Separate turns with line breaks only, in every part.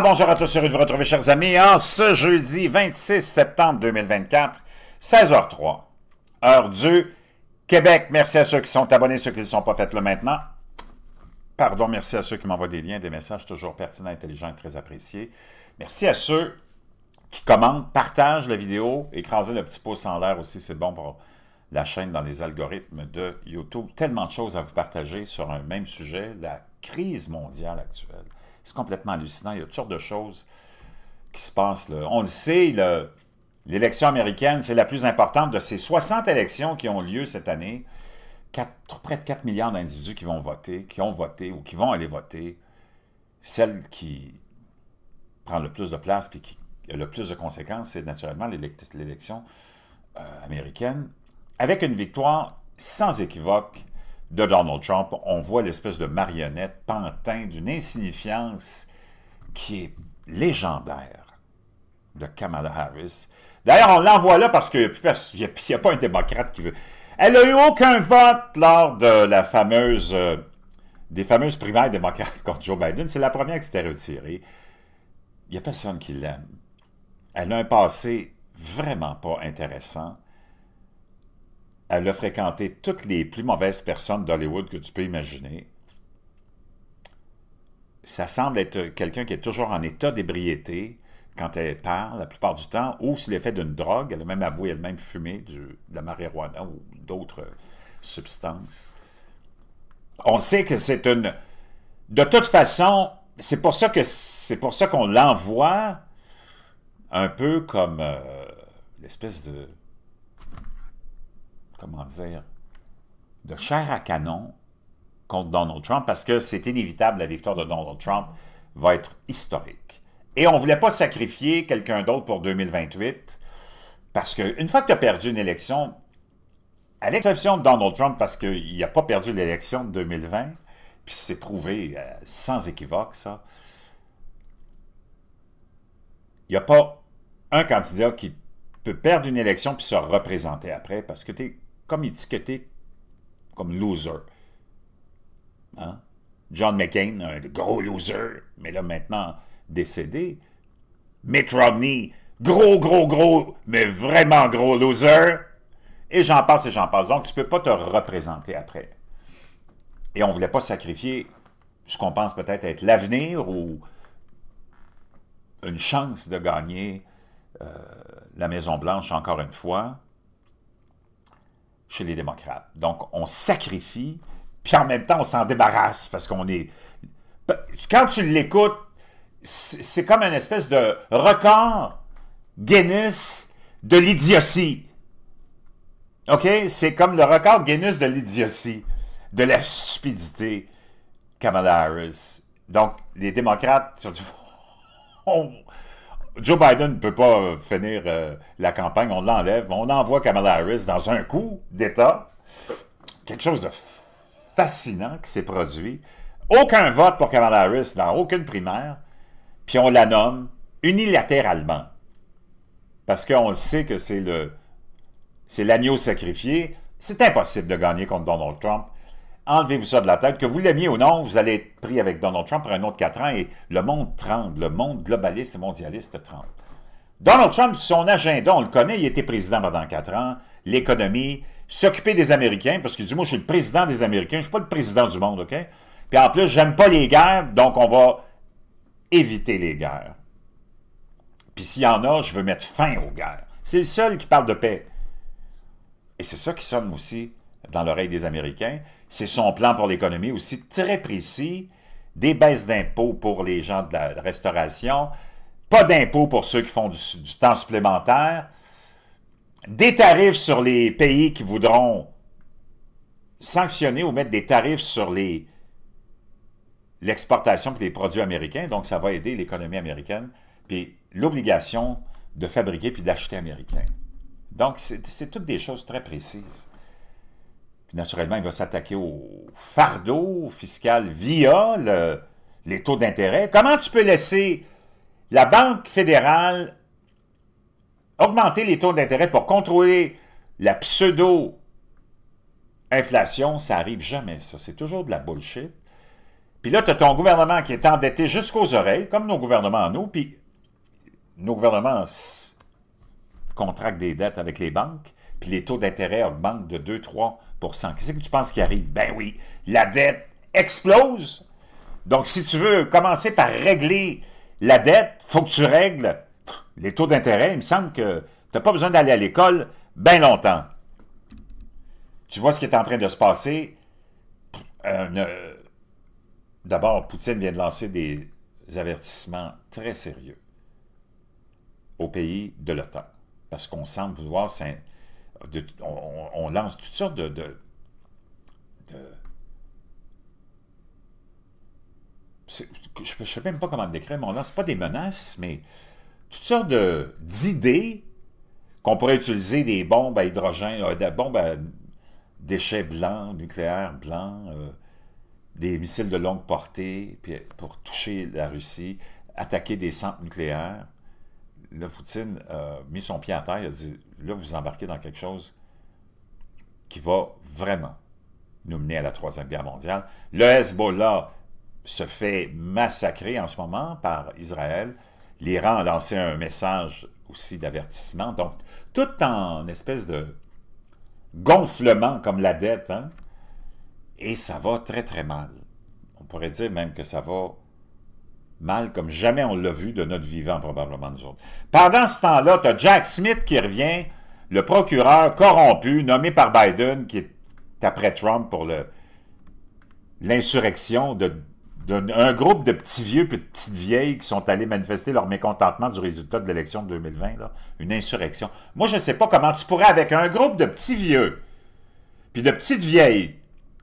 bonjour à tous, heureux de vous retrouver, chers amis, en ce jeudi 26 septembre 2024, 16h03, heure du Québec. Merci à ceux qui sont abonnés, ceux qui ne sont pas faits là maintenant. Pardon, merci à ceux qui m'envoient des liens, des messages toujours pertinents, intelligents et très appréciés. Merci à ceux qui commentent, partagent la vidéo, écrasez le petit pouce en l'air aussi, c'est bon pour la chaîne dans les algorithmes de YouTube. Tellement de choses à vous partager sur un même sujet, la crise mondiale actuelle c'est complètement hallucinant. Il y a toutes sortes de choses qui se passent. Là. On le sait, l'élection américaine, c'est la plus importante de ces 60 élections qui ont lieu cette année. près de 4 milliards d'individus qui vont voter, qui ont voté ou qui vont aller voter. Celle qui prend le plus de place et qui a le plus de conséquences, c'est naturellement l'élection euh, américaine, avec une victoire sans équivoque de Donald Trump, on voit l'espèce de marionnette pantin d'une insignifiance qui est légendaire de Kamala Harris. D'ailleurs, on l'envoie là parce qu'il n'y a, pas un démocrate qui veut. Elle n'a eu aucun vote lors de la fameuse, euh, des fameuses primaires démocrates contre Joe Biden. C'est la première qui s'était retirée. Il n'y a personne qui l'aime. Elle a un passé vraiment pas intéressant elle a fréquenté toutes les plus mauvaises personnes d'Hollywood que tu peux imaginer. Ça semble être quelqu'un qui est toujours en état d'ébriété quand elle parle, la plupart du temps, ou sous l'effet d'une drogue. Elle a même avoué elle-même fumer de la marijuana ou d'autres substances. On sait que c'est une... De toute façon, c'est pour ça que c'est pour ça qu'on l'envoie un peu comme euh, l'espèce de comment dire, de chair à canon contre Donald Trump parce que c'est inévitable, la victoire de Donald Trump va être historique. Et on ne voulait pas sacrifier quelqu'un d'autre pour 2028 parce qu'une fois que tu as perdu une élection, à l'exception de Donald Trump parce qu'il n'a pas perdu l'élection de 2020, puis c'est prouvé euh, sans équivoque ça, il n'y a pas un candidat qui peut perdre une élection puis se représenter après parce que tu es comme étiqueté comme loser. Hein? John McCain, un gros loser, mais là maintenant décédé. Mitt Romney, gros, gros, gros, mais vraiment gros loser. Et j'en passe et j'en passe. Donc, tu ne peux pas te représenter après. Et on ne voulait pas sacrifier ce qu'on pense peut-être être, l'avenir ou une chance de gagner euh, la Maison-Blanche encore une fois chez les démocrates. Donc, on sacrifie, puis en même temps, on s'en débarrasse parce qu'on est... Quand tu l'écoutes, c'est comme une espèce de record Guinness de l'idiotie. OK? C'est comme le record Guinness de l'idiotie, de la stupidité, Kamala Harris. Donc, les démocrates, on, Joe Biden ne peut pas euh, finir euh, la campagne, on l'enlève, on envoie Kamala Harris dans un coup d'État. Quelque chose de fascinant qui s'est produit. Aucun vote pour Kamala Harris dans aucune primaire, puis on la nomme unilatéralement. Parce qu'on sait que c'est le c'est l'agneau sacrifié. C'est impossible de gagner contre Donald Trump enlevez-vous ça de la tête. Que vous l'aimiez ou non, vous allez être pris avec Donald Trump pour un autre quatre ans et le monde tremble, le monde globaliste et mondialiste tremble. Donald Trump, son agenda, on le connaît, il était président pendant quatre ans, l'économie, s'occuper des Américains, parce que du moins, je suis le président des Américains, je ne suis pas le président du monde, OK? Puis en plus, j'aime pas les guerres, donc on va éviter les guerres. Puis s'il y en a, je veux mettre fin aux guerres. C'est le seul qui parle de paix. Et c'est ça qui sonne aussi dans l'oreille des Américains. C'est son plan pour l'économie aussi très précis. Des baisses d'impôts pour les gens de la restauration, pas d'impôts pour ceux qui font du, temps supplémentaire, des tarifs sur les pays qui voudront sanctionner ou mettre des tarifs sur l'exportation des produits américains, donc ça va aider l'économie américaine, puis l'obligation de fabriquer puis d'acheter américain. Donc, c'est toutes des choses très précises naturellement, il va s'attaquer au fardeau fiscal via les taux d'intérêt. Comment tu peux laisser la Banque fédérale augmenter les taux d'intérêt pour contrôler la pseudo-inflation? Ça n'arrive jamais, ça. C'est toujours de la bullshit. Puis là, tu as ton gouvernement qui est endetté jusqu'aux oreilles, comme nos gouvernements, nous, puis nos gouvernements contractent des dettes avec les banques, puis les taux d'intérêt augmentent de 2, 3, Qu'est-ce que tu penses qui arrive? Ben oui, la dette explose. Donc, si tu veux commencer par régler la dette, il faut que tu règles les taux d'intérêt. Il me semble que tu n'as pas besoin d'aller à l'école bien longtemps. Tu vois ce qui est en train de se passer. Euh, d'abord, Poutine vient de lancer des avertissements très sérieux au pays de l'OTAN. Parce qu'on semble vouloir on, lance toutes sortes de, je ne sais même pas comment décrire, mais on lance pas des menaces, mais toutes sortes d'idées qu'on pourrait utiliser des bombes à hydrogène, euh, des bombes à déchets blancs, nucléaires blancs, euh, des missiles de longue portée pour toucher la Russie, attaquer des centres nucléaires. Le Poutine a mis son pied en terre, a dit là, vous embarquez dans quelque chose qui va vraiment nous mener à la Troisième Guerre mondiale. Le Hezbollah se fait massacrer en ce moment par Israël. L'Iran a lancé un message aussi d'avertissement. Donc, tout en espèce de gonflement comme la dette. Hein, et ça va très, très mal. On pourrait dire même que ça va mal comme jamais on l'a vu de notre vivant, probablement nous autres. Pendant ce temps-là, tu as Jack Smith qui revient, le procureur corrompu, nommé par Biden, qui est après Trump pour l'insurrection d'un de, groupe de petits vieux et de petites vieilles qui sont allés manifester leur mécontentement du résultat de l'élection de 2020. Une insurrection. Moi, je ne sais pas comment tu pourrais, avec un groupe de petits vieux puis de petites vieilles,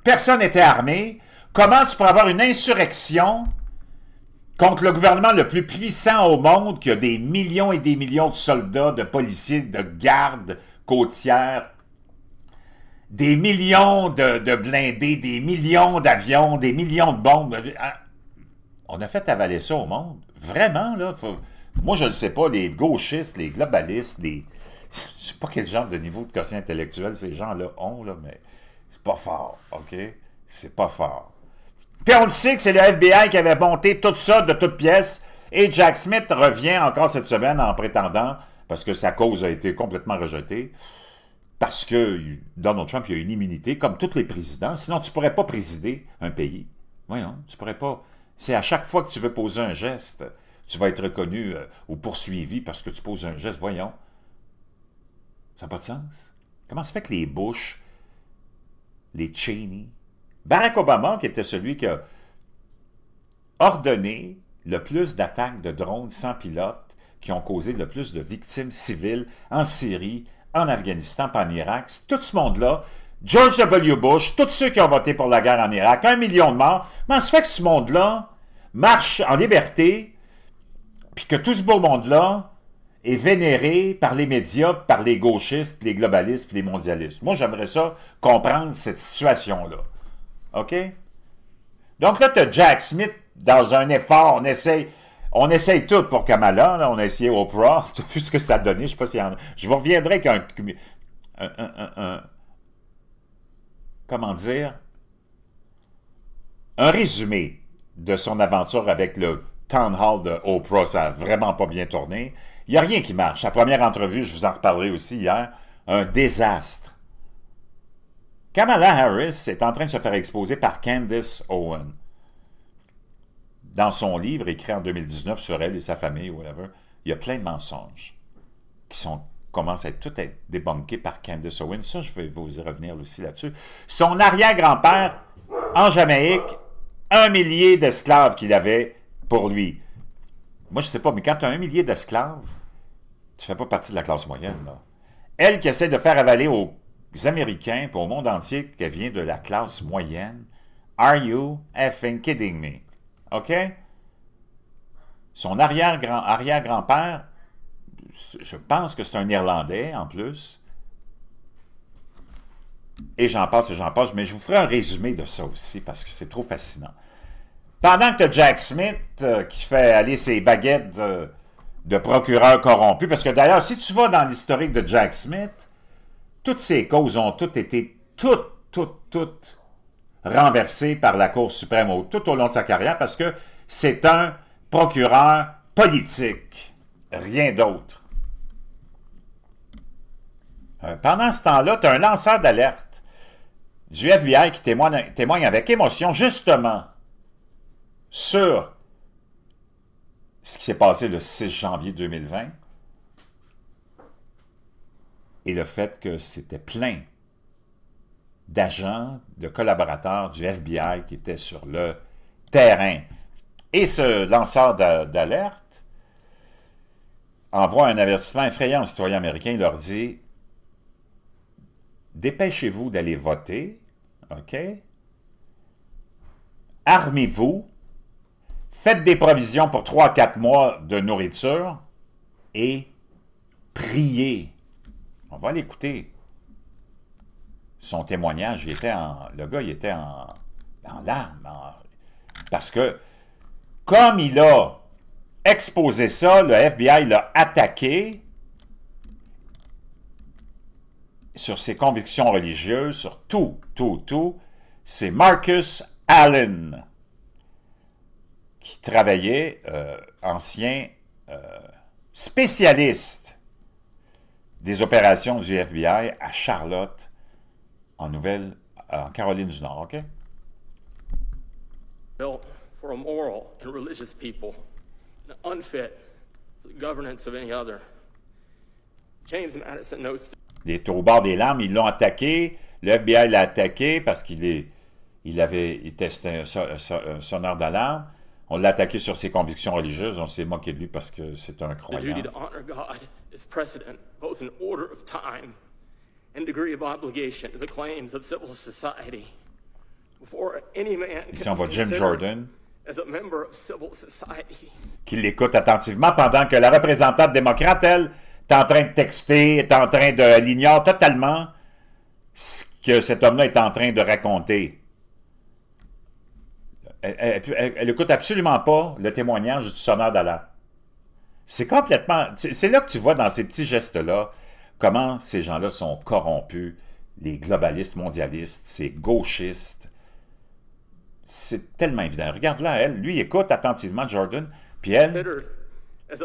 personne n'était armé, comment tu pourrais avoir une insurrection contre le gouvernement le plus puissant au monde, qui a des millions et des millions de soldats, de policiers, de gardes côtières, des millions de, blindés, des millions d'avions, des millions de bombes. Ah, on a fait avaler ça au monde. Vraiment, là. Moi, je ne sais pas, les gauchistes, les globalistes, les... Je sais pas quel genre de niveau de quotient intellectuel ces gens-là ont, là, mais c'est pas fort, OK? C'est pas fort. Puis on sait que c'est le FBI qui avait monté tout ça de toutes pièces. Et Jack Smith revient encore cette semaine en prétendant, parce que sa cause a été complètement rejetée, parce que Donald Trump a une immunité, comme tous les présidents. Sinon, tu ne pourrais pas présider un pays. Voyons, tu ne pourrais pas. C'est à chaque fois que tu veux poser un geste, tu vas être reconnu euh, ou poursuivi parce que tu poses un geste. Voyons. Ça n'a pas de sens. Comment ça fait que les Bush, les Cheney, Barack Obama, qui était celui qui a ordonné le plus d'attaques de drones sans pilote qui ont causé le plus de victimes civiles en Syrie, en Afghanistan, en Irak, tout ce monde-là, George W. Bush, tous ceux qui ont voté pour la guerre en Irak, un million de morts, mais se fait que ce monde-là marche en liberté, puis que tout ce beau monde-là est vénéré par les médias, par les gauchistes, les globalistes, les mondialistes. Moi, j'aimerais ça comprendre cette situation-là. OK? Donc là, tu as Jack Smith dans un effort, on essaye. On essaye tout pour Kamala, on a essayé Oprah, tout ce que ça a donné, je sais pas si en... Je vous reviendrai avec un, comment dire, un résumé de son aventure avec le town hall de Oprah. Ça n'a vraiment pas bien tourné. Il n'y a rien qui marche. La première entrevue, je vous en reparlerai aussi hier, un désastre. Kamala Harris est en train de se faire exposer par Candace Owen. Dans son livre écrit en 2019 sur elle et sa famille, whatever, il y a plein de mensonges qui sont, commencent à être, tout à être débunkés par Candace Owen. Ça, je vais vous y revenir aussi là-dessus. Son arrière-grand-père, en Jamaïque, un millier d'esclaves qu'il avait pour lui. Moi, je ne sais pas, mais quand tu as un millier d'esclaves, tu fais pas partie de la classe moyenne. Elle qui essaie de faire avaler au Américains pour le monde entier qui vient de la classe moyenne. Are you effing kidding me? OK? Son arrière-grand-père, je pense que c'est un Irlandais en plus. Et j'en passe et j'en passe, mais je vous ferai un résumé de ça aussi parce que c'est trop fascinant. Pendant que Jack Smith, euh, qui fait aller ses baguettes euh, de procureur corrompu, parce que d'ailleurs, si tu vas dans l'historique de Jack Smith, toutes ces causes ont toutes été, toutes, toutes, toutes renversées par la Cour suprême tout au long de sa carrière parce que c'est un procureur politique, rien d'autre. Euh, pendant ce temps-là, tu as un lanceur d'alerte du FBI qui témoigne avec émotion justement sur ce qui s'est passé le 6 janvier 2020 et le fait que c'était plein d'agents, de collaborateurs du FBI qui étaient sur le terrain. Et ce lanceur d'alerte envoie un avertissement effrayant aux citoyens américains. Il leur dit Dépêchez-vous d'aller voter, OK Armez-vous, faites des provisions pour 3-4 mois de nourriture et priez on va l'écouter. Son témoignage, en, le gars, il était en, larmes. parce que, comme il a exposé ça, le FBI l'a attaqué sur ses convictions religieuses, sur tout, tout, tout. C'est Marcus Allen qui travaillait, euh, ancien euh, spécialiste des opérations du FBI à Charlotte, en Nouvelle, euh, en Caroline du Nord, OK? Built Il au bord des larmes, ils l'ont attaqué, le FBI l'a attaqué parce qu'il est, il avait, testé un, sonneur d'alarme. On l'a attaqué sur ses convictions religieuses, on s'est moqué de lui parce que c'est un croyant. Ici, on voit Jim Jordan qui l'écoute attentivement pendant que la représentante démocrate, elle, est en train de texter, est en train de l'ignore totalement ce que cet homme-là est en train de raconter. Elle, n'écoute absolument pas le témoignage du sonneur d'alarme. C'est complètement... C'est là que tu vois dans ces petits gestes-là comment ces gens-là sont corrompus, les globalistes mondialistes, ces gauchistes. C'est tellement évident. regarde là, elle. Lui, écoute attentivement Jordan, puis elle... a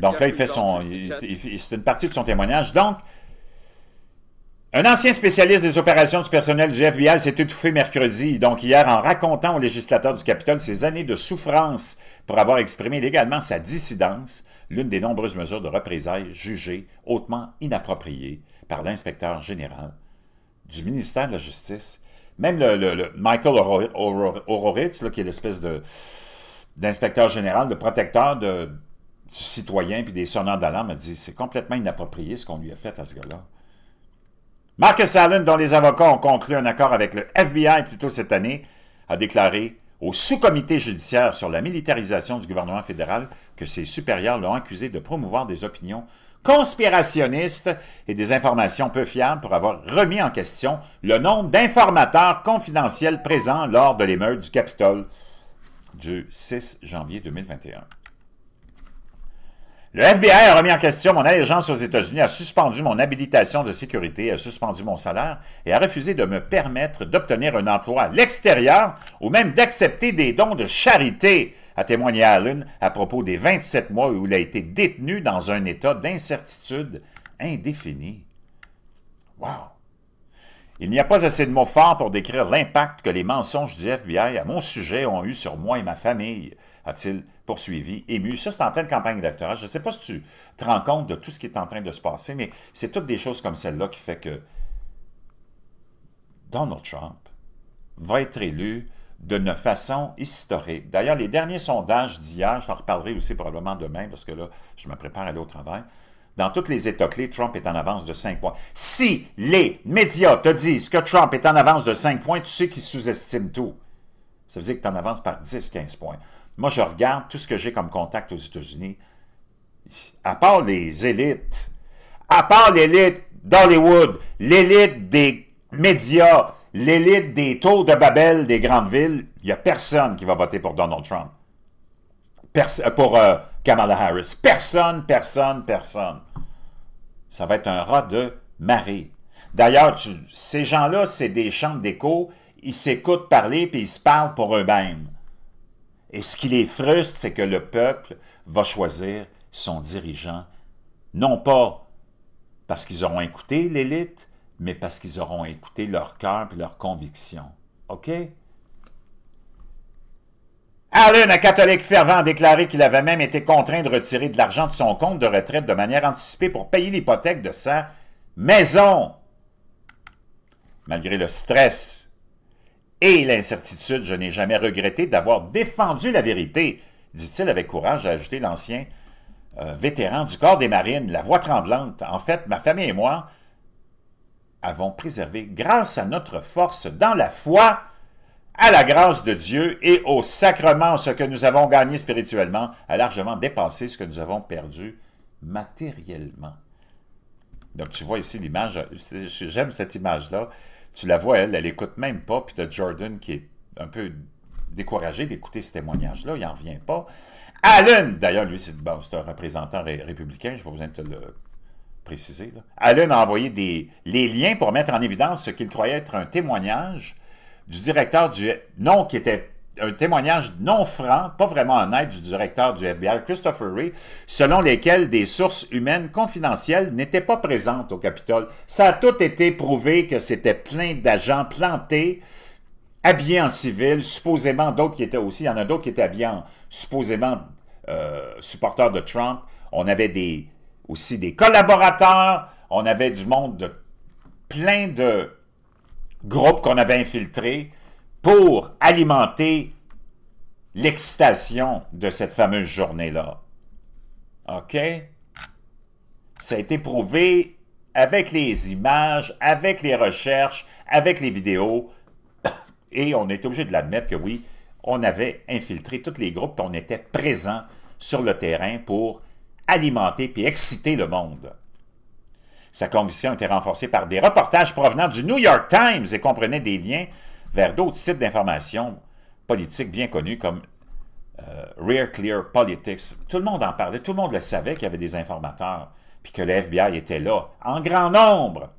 Donc là, il fait son... C'est une partie de son témoignage. Donc, un ancien spécialiste des opérations du personnel du FBI s'est étouffé mercredi, donc hier, en racontant au législateur du Capitole ses années de souffrance pour avoir exprimé légalement sa dissidence, l'une des nombreuses mesures de représailles jugées hautement inappropriées par l'inspecteur général du ministère de la Justice. Même le, Michael Horowitz, qui est l'espèce d'inspecteur général, de protecteur de, du citoyen puis des sonneurs d'alarme, a dit c'est complètement inapproprié ce qu'on lui a fait à ce gars-là. Marcus Allen, dont les avocats ont conclu un accord avec le FBI plus tôt cette année, a déclaré au sous-comité judiciaire sur la militarisation du gouvernement fédéral que ses supérieurs l'ont accusé de promouvoir des opinions conspirationnistes et des informations peu fiables pour avoir remis en question le nombre d'informateurs confidentiels présents lors de l'émeute du Capitole du 6 janvier 2021. Le FBI a remis en question mon allégeance aux États-Unis, a suspendu mon habilitation de sécurité, a suspendu mon salaire et a refusé de me permettre d'obtenir un emploi à l'extérieur ou même d'accepter des dons de charité, a témoigné Allen à propos des 27 mois où il a été détenu dans un état d'incertitude indéfinie. Wow! Il n'y a pas assez de mots forts pour décrire l'impact que les mensonges du FBI à mon sujet ont eu sur moi et ma famille, a-t-il poursuivi, ému. Ça, c'est en pleine campagne électorale. Je ne sais pas si tu te rends compte de tout ce qui est en train de se passer, mais c'est toutes des choses comme celle-là qui fait que Donald Trump va être élu d'une façon historique. D'ailleurs, les derniers sondages d'hier, je t'en reparlerai aussi probablement demain, parce que là, je me prépare à aller au travail. Dans tous les États-clés, Trump est en avance de 5 points. Si les médias te disent que Trump est en avance de 5 points, tu sais qu'ils sous-estiment tout. Ça veut dire que tu en avances par 10-15 points. Moi, je regarde tout ce que j'ai comme contact aux États-Unis. À part les élites, à part l'élite d'Hollywood, l'élite des médias, l'élite des tours de Babel des grandes villes, il n'y a personne qui va voter pour Donald Trump. Euh, pour euh, Kamala Harris. Personne, personne, personne. Ça va être un rat de marée. D'ailleurs, ces gens-là, c'est des chambres d'écho. Ils s'écoutent parler puis ils se parlent pour eux-mêmes. Et ce qui les frustre, c'est que le peuple va choisir son dirigeant, non pas parce qu'ils auront écouté l'élite, mais parce qu'ils auront écouté leur cœur et leurs convictions. OK? Allen, un catholique fervent, a déclaré qu'il avait même été contraint de retirer de l'argent de son compte de retraite de manière anticipée pour payer l'hypothèque de sa maison. Malgré le stress et l'incertitude, je n'ai jamais regretté d'avoir défendu la vérité, dit-il avec courage, a ajouté l'ancien euh, vétéran du corps des marines, la voix tremblante. En fait, ma famille et moi avons préservé, grâce à notre force dans la foi, à la grâce de Dieu et au sacrement, ce que nous avons gagné spirituellement a largement dépensé ce que nous avons perdu matériellement. Donc, tu vois ici l'image, euh, j'aime cette image-là tu la vois, elle, elle écoute même pas. Puis tu as Jordan qui est un peu découragé d'écouter ce témoignage-là, il n'en revient pas. Allen, d'ailleurs, lui, c'est un représentant républicain, je n'ai pas besoin de le préciser. Allen a envoyé des, les liens pour mettre en évidence ce qu'il croyait être un témoignage du directeur du... Non, qui était un témoignage non franc, pas vraiment honnête du directeur du FBI, Christopher Wray, selon lesquels des sources humaines confidentielles n'étaient pas présentes au Capitole. Ça a tout été prouvé que c'était plein d'agents plantés, habillés en civil, supposément d'autres qui étaient aussi, il y en a d'autres qui étaient habillés en supposément euh, supporters de Trump. On avait aussi des collaborateurs, on avait du monde plein de groupes qu'on avait infiltrés pour alimenter l'excitation de cette fameuse journée-là. OK? Ça a été prouvé avec les images, avec les recherches, avec les vidéos, et on est obligé de l'admettre que oui, on avait infiltré tous les groupes, on était présent sur le terrain pour alimenter puis exciter le monde. Sa conviction était renforcée par des reportages provenant du New York Times et comprenait des liens vers d'autres sites d'information politiques bien connus comme euh, Rear Clear Politics. Tout le monde en parlait, tout le monde le savait qu'il y avait des informateurs, puis que le FBI était là, en grand nombre.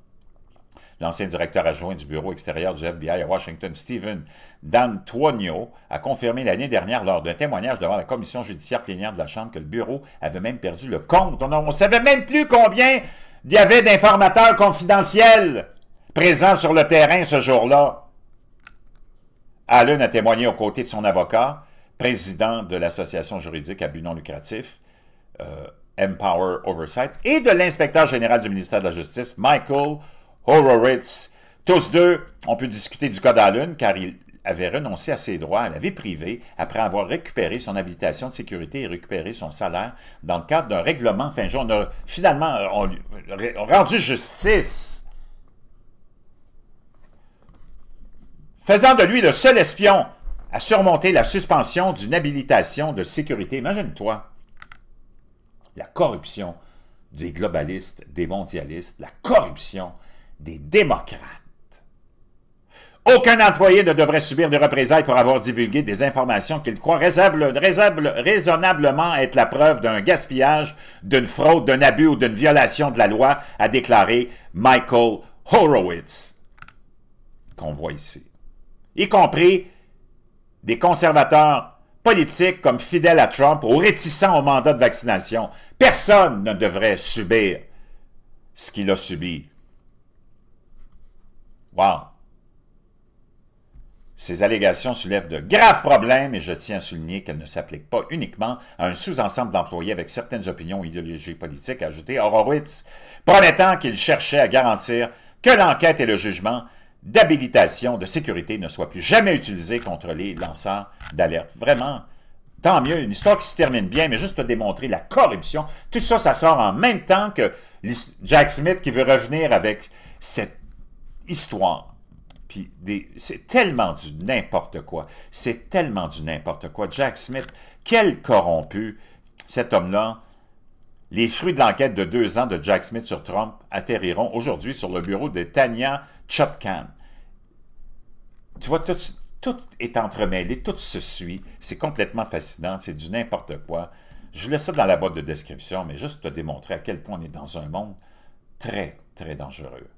L'ancien directeur adjoint du bureau extérieur du FBI à Washington, Stephen D'Antonio, a confirmé l'année dernière lors d'un témoignage devant la commission judiciaire plénière de la Chambre que le bureau avait même perdu le compte. On ne savait même plus combien il y avait d'informateurs confidentiels présents sur le terrain ce jour-là. Allen a témoigné aux côtés de son avocat, président de l'association juridique à but non lucratif, euh, Empower Oversight, et de l'inspecteur général du ministère de la Justice, Michael Horowitz. Tous deux ont pu discuter du cas d'Allen car il avait renoncé à ses droits à la vie privée après avoir récupéré son habitation de sécurité et récupéré son salaire dans le cadre d'un règlement fin On a finalement rendu justice faisant de lui le seul espion à surmonter la suspension d'une habilitation de sécurité. Imagine-toi la corruption des globalistes, des mondialistes, la corruption des démocrates. Aucun employé ne devrait subir de représailles pour avoir divulgué des informations qu'il croit raisonnablement être la preuve d'un gaspillage, d'une fraude, d'un abus ou d'une violation de la loi, a déclaré Michael Horowitz, qu'on voit ici y compris des conservateurs politiques comme fidèles à Trump ou réticents au mandat de vaccination. Personne ne devrait subir ce qu'il a subi. Wow! Ces allégations soulèvent de graves problèmes et je tiens à souligner qu'elles ne s'appliquent pas uniquement à un sous-ensemble d'employés avec certaines opinions idéologiques politiques, ajouté Horowitz, promettant qu'il cherchait à garantir que l'enquête et le jugement d'habilitation de sécurité ne soit plus jamais utilisé contre les lanceurs d'alerte. Vraiment, tant mieux, une histoire qui se termine bien, mais juste pour démontrer la corruption. Tout ça, ça sort en même temps que Jack Smith qui veut revenir avec cette histoire. Puis c'est tellement du n'importe quoi. C'est tellement du n'importe quoi. Jack Smith, quel corrompu cet homme-là les fruits de l'enquête de deux ans de Jack Smith sur Trump atterriront aujourd'hui sur le bureau de Tanya Chopkan. Tu vois, tout, est entremêlé, tout se suit. C'est complètement fascinant, c'est du n'importe quoi. Je vous laisse ça dans la boîte de description, mais juste te démontrer à quel point on est dans un monde très, très dangereux.